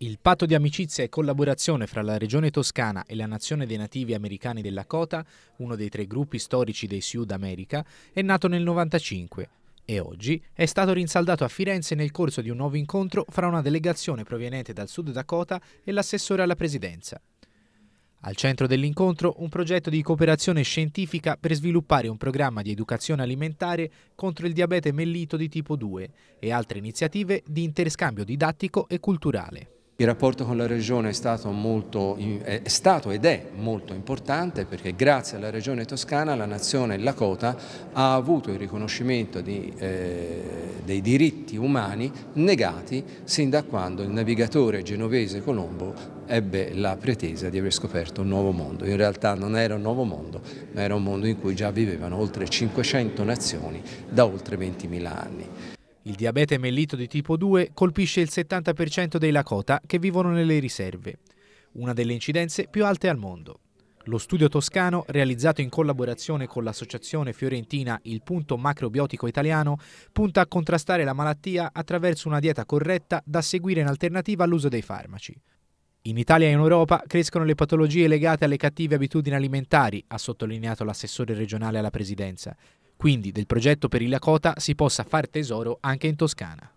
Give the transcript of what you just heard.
Il patto di amicizia e collaborazione fra la regione toscana e la nazione dei nativi americani della Cota, uno dei tre gruppi storici dei Sud America, è nato nel 1995 e oggi è stato rinsaldato a Firenze nel corso di un nuovo incontro fra una delegazione proveniente dal Sud Dakota e l'assessore alla presidenza. Al centro dell'incontro un progetto di cooperazione scientifica per sviluppare un programma di educazione alimentare contro il diabete mellito di tipo 2 e altre iniziative di interscambio didattico e culturale. Il rapporto con la Regione è stato, molto, è stato, ed è molto importante perché grazie alla Regione Toscana la nazione Lakota ha avuto il riconoscimento di, eh, dei diritti umani negati sin da quando il navigatore genovese Colombo ebbe la pretesa di aver scoperto un nuovo mondo. In realtà non era un nuovo mondo, ma era un mondo in cui già vivevano oltre 500 nazioni da oltre 20.000 anni. Il diabete mellito di tipo 2 colpisce il 70% dei Lakota che vivono nelle riserve, una delle incidenze più alte al mondo. Lo studio toscano, realizzato in collaborazione con l'associazione fiorentina Il Punto Macrobiotico Italiano, punta a contrastare la malattia attraverso una dieta corretta da seguire in alternativa all'uso dei farmaci. In Italia e in Europa crescono le patologie legate alle cattive abitudini alimentari, ha sottolineato l'assessore regionale alla presidenza quindi del progetto per il Lakota si possa fare tesoro anche in Toscana.